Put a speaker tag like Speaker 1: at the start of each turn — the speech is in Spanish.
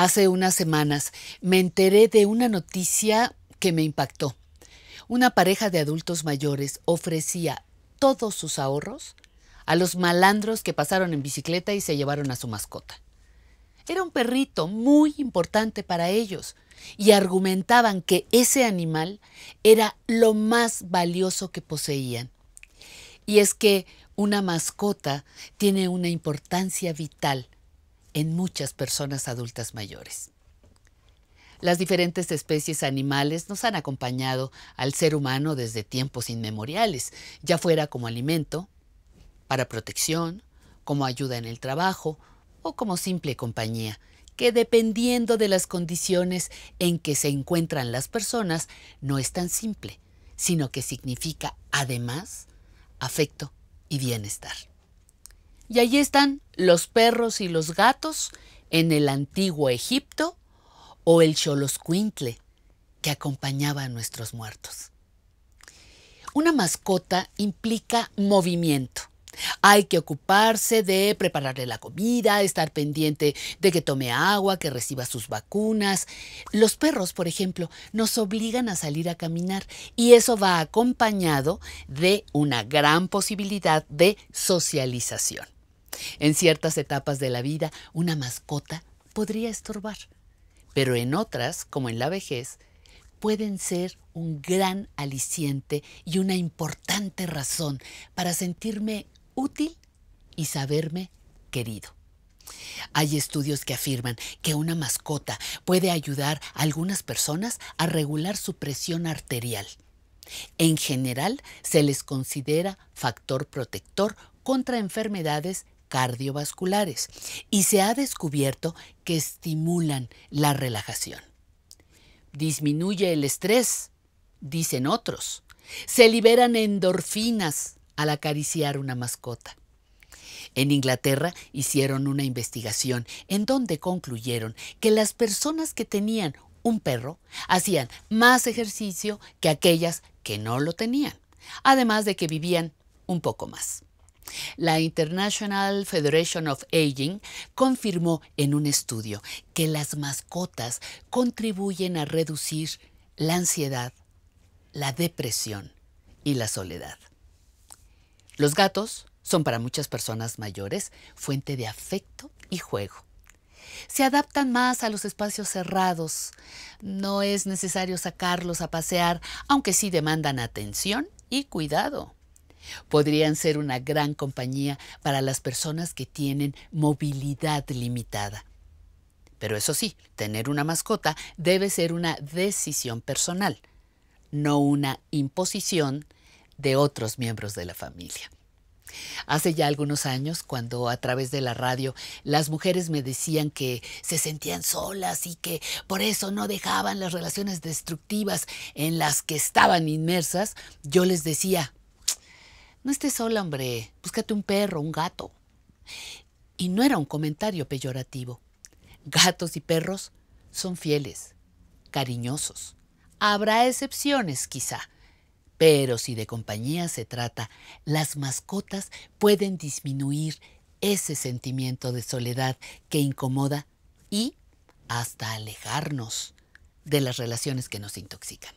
Speaker 1: Hace unas semanas me enteré de una noticia que me impactó. Una pareja de adultos mayores ofrecía todos sus ahorros a los malandros que pasaron en bicicleta y se llevaron a su mascota. Era un perrito muy importante para ellos y argumentaban que ese animal era lo más valioso que poseían. Y es que una mascota tiene una importancia vital en muchas personas adultas mayores. Las diferentes especies animales nos han acompañado al ser humano desde tiempos inmemoriales, ya fuera como alimento, para protección, como ayuda en el trabajo o como simple compañía, que dependiendo de las condiciones en que se encuentran las personas, no es tan simple, sino que significa además afecto y bienestar. Y allí están los perros y los gatos en el antiguo Egipto o el Choloscuintle que acompañaba a nuestros muertos. Una mascota implica movimiento. Hay que ocuparse de prepararle la comida, estar pendiente de que tome agua, que reciba sus vacunas. Los perros, por ejemplo, nos obligan a salir a caminar y eso va acompañado de una gran posibilidad de socialización. En ciertas etapas de la vida, una mascota podría estorbar, pero en otras, como en la vejez, pueden ser un gran aliciente y una importante razón para sentirme útil y saberme querido. Hay estudios que afirman que una mascota puede ayudar a algunas personas a regular su presión arterial. En general, se les considera factor protector contra enfermedades cardiovasculares y se ha descubierto que estimulan la relajación. Disminuye el estrés, dicen otros. Se liberan endorfinas al acariciar una mascota. En Inglaterra hicieron una investigación en donde concluyeron que las personas que tenían un perro hacían más ejercicio que aquellas que no lo tenían, además de que vivían un poco más. La International Federation of Aging confirmó en un estudio que las mascotas contribuyen a reducir la ansiedad, la depresión y la soledad. Los gatos son para muchas personas mayores fuente de afecto y juego. Se adaptan más a los espacios cerrados. No es necesario sacarlos a pasear, aunque sí demandan atención y cuidado. Podrían ser una gran compañía para las personas que tienen movilidad limitada. Pero eso sí, tener una mascota debe ser una decisión personal, no una imposición de otros miembros de la familia. Hace ya algunos años, cuando a través de la radio las mujeres me decían que se sentían solas y que por eso no dejaban las relaciones destructivas en las que estaban inmersas, yo les decía, no estés sola, hombre. Búscate un perro, un gato. Y no era un comentario peyorativo. Gatos y perros son fieles, cariñosos. Habrá excepciones, quizá. Pero si de compañía se trata, las mascotas pueden disminuir ese sentimiento de soledad que incomoda y hasta alejarnos de las relaciones que nos intoxican.